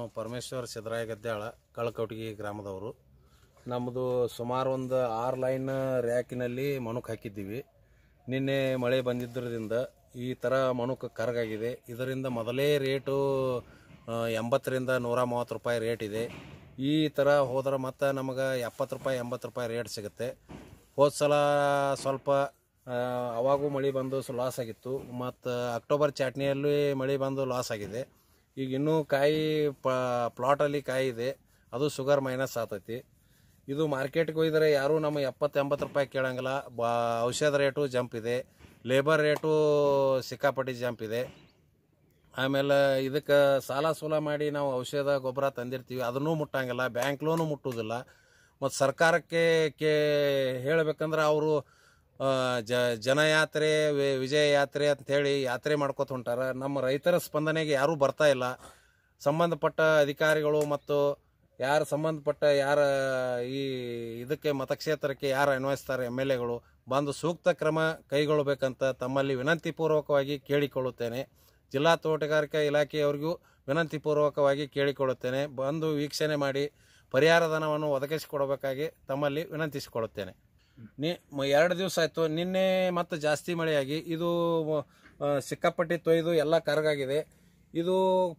ನಾವು ಪರಮೇಶ್ವರ್ ಸಿದ್ದರಾಯ ಗದ್ದಾಳ ಕಳಕೌಟಗಿ ಗ್ರಾಮದವರು ನಮ್ಮದು ಸುಮಾರು ಒಂದು ಆರು ಲೈನ್ ರ್ಯಾಕಿನಲ್ಲಿ ಮಣುಕ್ ಹಾಕಿದ್ದೀವಿ ನಿನ್ನೆ ಮಳೆ ಬಂದಿದ್ದರಿಂದ ಈ ಥರ ಮಣುಕ್ ಕರಗಾಗಿದೆ ಇದರಿಂದ ಮೊದಲೇ ರೇಟು ಎಂಬತ್ತರಿಂದ ನೂರ ಮೂವತ್ತು ರೂಪಾಯಿ ರೇಟ್ ಇದೆ ಈ ಥರ ಹೋದ್ರೆ ಮತ್ತೆ ನಮಗೆ ಎಪ್ಪತ್ತು ರೂಪಾಯಿ ಎಂಬತ್ತು ರೂಪಾಯಿ ರೇಟ್ ಸಿಗುತ್ತೆ ಹೋದ ಸಲ ಸ್ವಲ್ಪ ಅವಾಗೂ ಮಳೆ ಬಂದು ಲಾಸ್ ಆಗಿತ್ತು ಮತ್ತು ಅಕ್ಟೋಬರ್ ಚಾಟ್ನಿಯಲ್ಲಿ ಮಳೆ ಬಂದು ಲಾಸ್ ಆಗಿದೆ ಈಗ ಇನ್ನೂ ಕಾಯಿ ಪ್ಲಾಟಲ್ಲಿ ಕಾಯಿ ಇದೆ ಅದು ಶುಗರ್ ಮೈನಸ್ ಆತೈತಿ ಇದು ಮಾರ್ಕೆಟ್ಗೆ ಹೋಗಿದ್ರೆ ಯಾರೂ ನಮ್ಮ ಎಪ್ಪತ್ತು ಎಂಬತ್ತು ರೂಪಾಯಿ ಕೇಳೋಂಗಿಲ್ಲ ಬಾ ಔಷಧ ರೇಟು ಜಂಪ್ ಇದೆ ಲೇಬರ್ ರೇಟು ಸಿಕ್ಕಾಪಟ್ಟಿ ಜಂಪ್ ಇದೆ ಆಮೇಲೆ ಇದಕ್ಕೆ ಸಾಲ ಸೂಲ ಮಾಡಿ ನಾವು ಔಷಧ ಗೊಬ್ಬರ ತಂದಿರ್ತೀವಿ ಅದನ್ನು ಮುಟ್ಟಂಗಿಲ್ಲ ಬ್ಯಾಂಕ್ ಲೋನು ಮುಟ್ಟೋದಿಲ್ಲ ಮತ್ತು ಸರ್ಕಾರಕ್ಕೆ ಕೇ ಹೇಳಬೇಕಂದ್ರೆ ಅವರು ಜ ಜನಯಾತ್ರೆ ವಿಜಯ ಯಾತ್ರೆ ಹೇಳಿ ಯಾತ್ರೆ ಮಾಡ್ಕೋತ ಹೊಂಟಾರ ನಮ್ಮ ರೈತರ ಸ್ಪಂದನೆಗೆ ಯಾರೂ ಬರ್ತಾ ಇಲ್ಲ ಸಂಬಂಧಪಟ್ಟ ಅಧಿಕಾರಿಗಳು ಮತ್ತು ಯಾರು ಸಂಬಂಧಪಟ್ಟ ಯಾರ ಈ ಇದಕ್ಕೆ ಮತಕ್ಷೇತ್ರಕ್ಕೆ ಯಾರು ಅನ್ವಯಿಸ್ತಾರೆ ಎಮ್ ಎಲ್ ಎಗಳು ಬಂದು ಸೂಕ್ತ ಕ್ರಮ ಕೈಗೊಳ್ಳಬೇಕಂತ ತಮ್ಮಲ್ಲಿ ವಿನಂತಿಪೂರ್ವಕವಾಗಿ ಕೇಳಿಕೊಳ್ಳುತ್ತೇನೆ ಜಿಲ್ಲಾ ತೋಟಗಾರಿಕಾ ಇಲಾಖೆಯವರಿಗೂ ವಿನಂತಿಪೂರ್ವಕವಾಗಿ ಕೇಳಿಕೊಳ್ಳುತ್ತೇನೆ ಬಂದು ವೀಕ್ಷಣೆ ಮಾಡಿ ಪರಿಹಾರ ಧನವನ್ನು ಒದಗಿಸಿಕೊಡಬೇಕಾಗಿ ತಮ್ಮಲ್ಲಿ ವಿನಂತಿಸಿಕೊಳ್ಳುತ್ತೇನೆ ನಿ ಎರಡು ದಿವಸ ಆಯಿತು ನಿನ್ನೆ ಮತ್ತೆ ಜಾಸ್ತಿ ಮಳೆಯಾಗಿ ಇದು ಸಿಕ್ಕಾಪಟ್ಟಿ ತೊಯ್ದು ಎಲ್ಲ ಕರಗಾಗಿದೆ ಇದು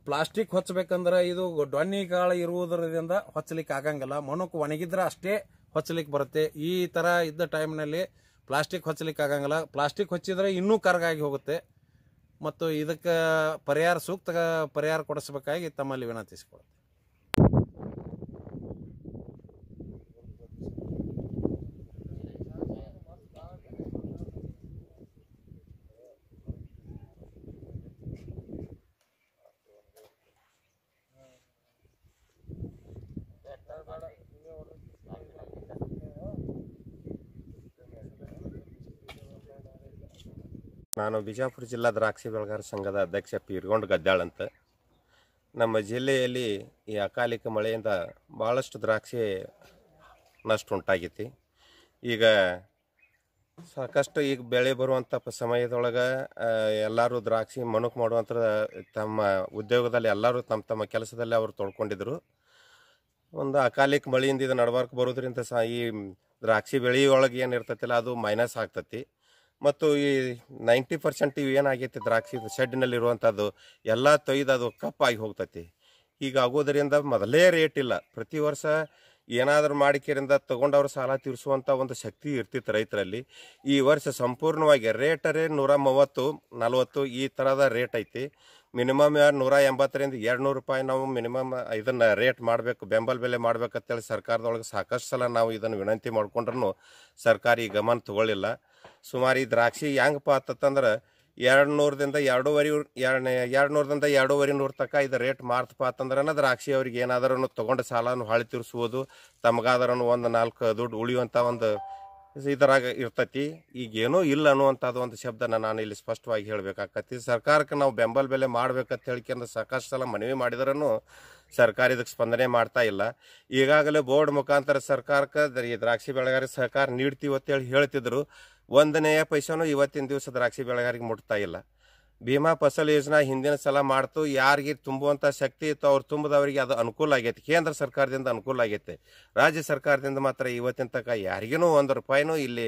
ಪ್ಲಾಸ್ಟಿಕ್ ಹೊಚ್ಚಬೇಕಂದ್ರೆ ಇದು ಡೊಣ್ಣಿ ಕಾಳು ಇರುವುದರಿಂದ ಹೊಚ್ಚಲಿಕ್ಕೆ ಆಗಂಗಿಲ್ಲ ಮಣ್ಣಕ್ಕೆ ಒಣಗಿದ್ರೆ ಅಷ್ಟೇ ಹೊಚ್ಚಲಿಕ್ಕೆ ಬರುತ್ತೆ ಈ ಥರ ಇದ್ದ ಟೈಮ್ನಲ್ಲಿ ಪ್ಲಾಸ್ಟಿಕ್ ಹೊಚ್ಚಲಿಕ್ಕೆ ಆಗಂಗಿಲ್ಲ ಪ್ಲಾಸ್ಟಿಕ್ ಹೊಚ್ಚಿದ್ರೆ ಇನ್ನೂ ಕರಗಾಗಿ ಹೋಗುತ್ತೆ ಮತ್ತು ಇದಕ್ಕೆ ಪರಿಹಾರ ಸೂಕ್ತ ಪರಿಹಾರ ಕೊಡಿಸ್ಬೇಕಾಗಿ ತಮ್ಮಲ್ಲಿ ವಿನಂತಿಸಿಕೊಡುತ್ತೆ ನಾನು ಬಿಜಾಪುರ ಜಿಲ್ಲಾ ದ್ರಾಕ್ಷಿ ಬೆಳೆಗಾರ ಸಂಘದ ಅಧ್ಯಕ್ಷ ಪೀರ್ಗೊಂಡ್ ಗದ್ದಾಳ್ ಅಂತ ನಮ್ಮ ಜಿಲ್ಲೆಯಲ್ಲಿ ಈ ಅಕಾಲಿಕ ಮಳೆಯಿಂದ ಭಾಳಷ್ಟು ದ್ರಾಕ್ಷಿ ನಷ್ಟು ಉಂಟಾಗೈತಿ ಈಗ ಸಾಕಷ್ಟು ಈಗ ಬೆಳೆ ಬರುವಂಥ ಸಮಯದೊಳಗೆ ಎಲ್ಲರೂ ದ್ರಾಕ್ಷಿ ಮಣುಕು ಮಾಡುವಂಥ ತಮ್ಮ ಉದ್ಯೋಗದಲ್ಲಿ ಎಲ್ಲರೂ ತಮ್ಮ ತಮ್ಮ ಕೆಲಸದಲ್ಲಿ ಅವರು ತೊಳ್ಕೊಂಡಿದ್ದರು ಒಂದು ಅಕಾಲಿಕ ಮಳೆಯಿಂದ ಇದು ನಡ್ಬಾರ್ಕ ಬರೋದ್ರಿಂದ ಸಹ ಈ ದ್ರಾಕ್ಷಿ ಬೆಳೆಯೊಳಗೆ ಏನು ಏನಿರ್ತೈತಿಲ್ಲ ಅದು ಮೈನಸ್ ಆಗ್ತತಿ ಮತ್ತು ಈ ನೈಂಟಿ ಪರ್ಸೆಂಟ್ ಇವು ಏನಾಗೈತಿ ದ್ರಾಕ್ಷಿ ಶೆಡ್ನಲ್ಲಿರುವಂಥದ್ದು ಎಲ್ಲ ತೊಯ್ದು ಅದು ಕಪ್ಪಾಗಿ ಹೋಗ್ತತಿ ಹೀಗಾಗೋದರಿಂದ ಮೊದಲೇ ರೇಟ್ ಇಲ್ಲ ಪ್ರತಿ ವರ್ಷ ಏನಾದರೂ ಮಾಡಿಕೆರಿಂದ ತಗೊಂಡವರು ಸಾಲ ತೀರಿಸುವಂಥ ಒಂದು ಶಕ್ತಿ ಇರ್ತಿತ್ತು ರೈತರಲ್ಲಿ ಈ ವರ್ಷ ಸಂಪೂರ್ಣವಾಗಿ ರೇಟರೇ ನೂರ ಮೂವತ್ತು ನಲ್ವತ್ತು ಈ ಥರದ ರೇಟ್ ಐತಿ ಮಿನಿಮಮ್ ನೂರ ಎಂಬತ್ತರಿಂದ ಎರಡು ನೂರು ರೂಪಾಯಿ ನಾವು ಮಿನಿಮಮ್ ಇದನ್ನು ರೇಟ್ ಮಾಡಬೇಕು ಬೆಂಬಲ ಬೆಲೆ ಮಾಡ್ಬೇಕಂತೇಳಿ ಸರ್ಕಾರದೊಳಗೆ ಸಾಕಷ್ಟು ಸಲ ನಾವು ಇದನ್ನು ವಿನಂತಿ ಮಾಡಿಕೊಂಡ್ರೂ ಸರ್ಕಾರ ಈ ಗಮನ ತಗೊಳ್ಳಿಲ್ಲ ಸುಮಾರು ಈ ದ್ರಾಕ್ಷಿ ಹೆಂಗಪ್ಪ ಆತಂದ್ರೆ ಎರಡು ನೂರದಿಂದ ಎರಡೂವರೆ ಎರಡು ನೂರದಿಂದ ಎರಡೂವರೆ ನೂರು ತನಕ ಇದು ರೇಟ್ ಮಾರ್ತಪ್ಪ ಅಂತಂದ್ರೆ ದ್ರಾಕ್ಷಿ ಅವ್ರಿಗೆ ಏನಾದರೂ ತೊಗೊಂಡು ಸಾಲನ ಹಾಳಿ ತೀರಿಸ್ಬೋದು ತಮಗಾದ್ರೂ ಒಂದು ನಾಲ್ಕು ದುಡ್ಡು ಉಳಿಯುವಂಥ ಒಂದು ಇದರಾಗ ಇರ್ತತಿ ಏನೂ ಇಲ್ಲ ಅನ್ನುವಂಥದ್ದು ಒಂದು ಶಬ್ದನ ನಾನು ಇಲ್ಲಿ ಸ್ಪಷ್ಟವಾಗಿ ಹೇಳಬೇಕಾಕತಿ ಸರ್ಕಾರಕ್ಕೆ ನಾವು ಬೆಂಬಲ ಬೆಲೆ ಮಾಡ್ಬೇಕಂತ ಹೇಳಿಕೆಂದ್ರೆ ಸಾಕಷ್ಟು ಸಲ ಮನವಿ ಮಾಡಿದ್ರೂ ಸರ್ಕಾರ ಇದಕ್ಕೆ ಸ್ಪಂದನೆ ಮಾಡ್ತಾ ಇಲ್ಲ ಈಗಾಗಲೇ ಬೋರ್ಡ್ ಮುಖಾಂತರ ಸರ್ಕಾರಕ್ಕೆ ಈ ದ್ರಾಕ್ಷಿ ಬೆಳೆಗಾರಿಗೆ ಸಹಕಾರ ನೀಡ್ತೀವಿ ಅಂತೇಳಿ ಹೇಳ್ತಿದ್ರು ಒಂದನೆಯ ಪೈಸಾನು ಇವತ್ತಿನ ದಿವಸ ದ್ರಾಕ್ಷಿ ಬೆಳೆಗಾರಿಗೆ ಮುಟ್ತಾ ಇಲ್ಲ ಭೀಮಾ ಫಸಲ್ ಯೋಜನಾ ಹಿಂದಿನ ಸಲ ಮಾಡ್ತು ಯಾರಿಗೆ ತುಂಬುವಂಥ ಶಕ್ತಿ ಇತ್ತು ಅವ್ರು ತುಂಬದವರಿಗೆ ಅದು ಅನುಕೂಲ ಆಗೈತೆ ಕೇಂದ್ರ ಸರ್ಕಾರದಿಂದ ಅನುಕೂಲ ಆಗೈತೆ ರಾಜ್ಯ ಸರ್ಕಾರದಿಂದ ಮಾತ್ರ ಇವತ್ತಿನ ತನಕ ಯಾರಿಗೂ ಒಂದು ರೂಪಾಯಿನೂ ಇಲ್ಲಿ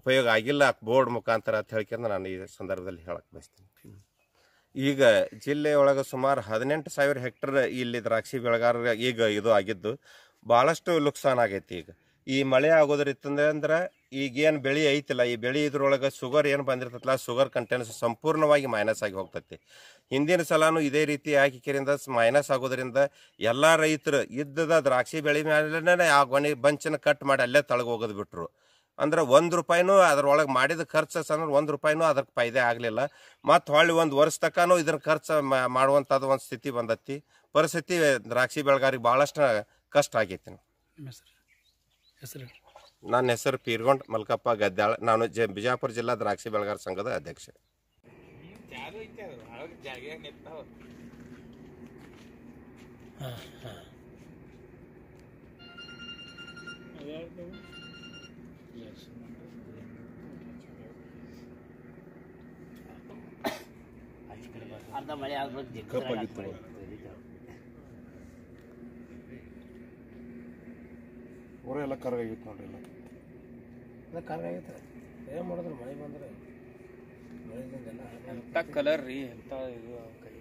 ಉಪಯೋಗ ಆಗಿಲ್ಲ ಬೋರ್ಡ್ ಮುಖಾಂತರ ಅಂತ ಹೇಳ್ಕೊಂಡು ನಾನು ಈ ಸಂದರ್ಭದಲ್ಲಿ ಹೇಳಕ್ಕೆ ಬಯಸ್ತೀನಿ ಈಗ ಜಿಲ್ಲೆಯೊಳಗೆ ಸುಮಾರು ಹದಿನೆಂಟು ಸಾವಿರ ಹೆಕ್ಟರ್ ಇಲ್ಲಿ ದ್ರಾಕ್ಷಿ ಬೆಳೆಗಾರರಿಗೆ ಈಗ ಇದು ಆಗಿದ್ದು ಭಾಳಷ್ಟು ಲುಕ್ಸಾನ್ ಆಗೈತಿ ಈಗ ಈ ಮಳೆ ಆಗೋದ್ರಿಂದ ಅಂದ್ರೆ ಈಗೇನು ಬೆಳೆ ಐತಿಲ್ಲ ಈ ಬೆಳೆ ಇದ್ರೊಳಗೆ ಶುಗರ್ ಏನು ಬಂದಿರ್ತೈತಲ್ಲ ಶುಗರ್ ಕಂಟೆನ್ಸ್ ಸಂಪೂರ್ಣವಾಗಿ ಮೈನಸ್ ಆಗಿ ಹೋಗ್ತೈತಿ ಹಿಂದಿನ ಸಲನೂ ಇದೇ ರೀತಿ ಹಾಕಿಕೆರಿಂದ ಮೈನಸ್ ಆಗೋದ್ರಿಂದ ಎಲ್ಲ ರೈತರು ಇದ್ದದ ದ್ರಾಕ್ಷಿ ಬೆಳೆ ಮೇಲೆ ಆ ಗೊನೆ ಬಂಚನ ಕಟ್ ಮಾಡಿ ಅಲ್ಲೇ ತಳಗೆ ಹೋಗೋದು ಬಿಟ್ರು ಅಂದ್ರೆ ಒಂದು ರೂಪಾಯಿನೂ ಅದ್ರೊಳಗೆ ಮಾಡಿದ ಖರ್ಚು ಅಂದ್ರೆ ಒಂದು ರೂಪಾಯಿನೂ ಅದಕ್ಕೆ ಫಾಯ್ದೆ ಆಗಲಿಲ್ಲ ಮತ್ತು ಹೊಳ್ಳಿ ಒಂದು ವರ್ಷ ತಕ್ಕನೂ ಇದ್ರ ಖರ್ಚು ಮಾಡುವಂಥದ್ದು ಒಂದು ಸ್ಥಿತಿ ಬಂದತ್ತಿ ಪರಿಸ್ಥಿತಿ ದ್ರಾಕ್ಷಿ ಬೆಳೆಗಾರಿಗೆ ಭಾಳಷ್ಟು ಕಷ್ಟ ಆಗೈತಿ ನನ್ನ ಹೆಸರು ಪೀರ್ಗೊಂಡ ಮಲ್ಕಪ್ಪ ಗದ್ದಾಳ ನಾನು ಬಿಜಾಪುರ ಜಿಲ್ಲಾ ದ್ರಾಕ್ಷಿ ಬೆಳೆಗಾರ ಸಂಘದ ಅಧ್ಯಕ್ಷೆ ಊರ ಎಲ್ಲ ಕರಗಾಗಿತ್ತು ನೋಡ್ರಿ ಎಲ್ಲ ಎಲ್ಲ ಕರಗಾಗಿತ್ತು ಏನು ಮಾಡಿದ್ರು ಮಳೆ ಬಂದ್ರೆ ಎಂಥ ಕಲರ್ ರೀ ಎಂಥ ಇದು ಕೈ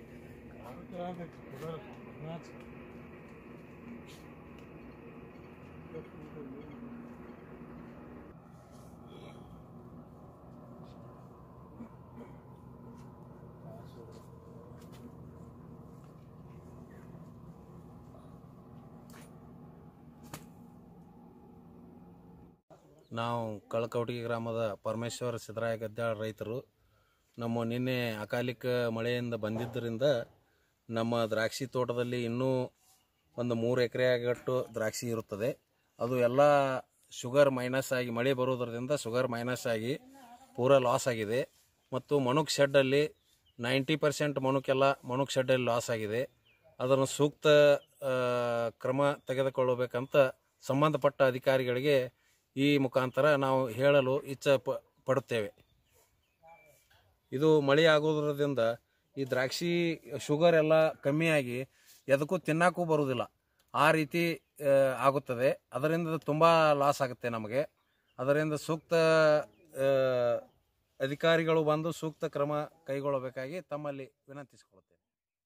ನಾವು ಕಳಕೌಟಗಿ ಗ್ರಾಮದ ಪರಮೇಶ್ವರ ಸಿದ್ದರಾಯ ಗದ್ದಾಳ ರೈತರು ನಮ್ಮ ನಿನ್ನೆ ಅಕಾಲಿಕ ಮಳೆಯಿಂದ ಬಂದಿದ್ದರಿಂದ ನಮ್ಮ ದ್ರಾಕ್ಷಿ ತೋಟದಲ್ಲಿ ಇನ್ನೂ ಒಂದು ಮೂರು ಎಕರೆಯಾಗಟ್ಟು ದ್ರಾಕ್ಷಿ ಇರುತ್ತದೆ ಅದು ಎಲ್ಲ ಶುಗರ್ ಮೈನಸ್ ಆಗಿ ಮಳೆ ಬರೋದ್ರಿಂದ ಶುಗರ್ ಮೈನಸ್ ಆಗಿ ಪೂರ ಲಾಸ್ ಆಗಿದೆ ಮತ್ತು ಮಣುಕ್ ಶೆಡ್ಡಲ್ಲಿ ನೈಂಟಿ ಪರ್ಸೆಂಟ್ ಮಣುಕೆಲ್ಲ ಮಣುಕ್ ಶೆಡ್ಡಲ್ಲಿ ಲಾಸ್ ಆಗಿದೆ ಅದನ್ನು ಸೂಕ್ತ ಕ್ರಮ ತೆಗೆದುಕೊಳ್ಳಬೇಕಂತ ಸಂಬಂಧಪಟ್ಟ ಅಧಿಕಾರಿಗಳಿಗೆ ಈ ಮುಖಾಂತರ ನಾವು ಹೇಳಲು ಇಚ್ಛೆ ಪಡುತ್ತೇವೆ ಇದು ಮಳೆ ಆಗೋದ್ರದಿಂದ ಈ ದ್ರಾಕ್ಷಿ ಶುಗರ್ ಎಲ್ಲ ಕಮ್ಮಿಯಾಗಿ ಎದಕ್ಕೂ ತಿನ್ನಕ್ಕೂ ಬರುವುದಿಲ್ಲ ಆ ರೀತಿ ಆಗುತ್ತದೆ ಅದರಿಂದ ತುಂಬ ಲಾಸ್ ಆಗುತ್ತೆ ನಮಗೆ ಅದರಿಂದ ಸೂಕ್ತ ಅಧಿಕಾರಿಗಳು ಬಂದು ಸೂಕ್ತ ಕ್ರಮ ಕೈಗೊಳ್ಳಬೇಕಾಗಿ ತಮ್ಮಲ್ಲಿ ವಿನಂತಿಸಿಕೊಳ್ಳುತ್ತೇವೆ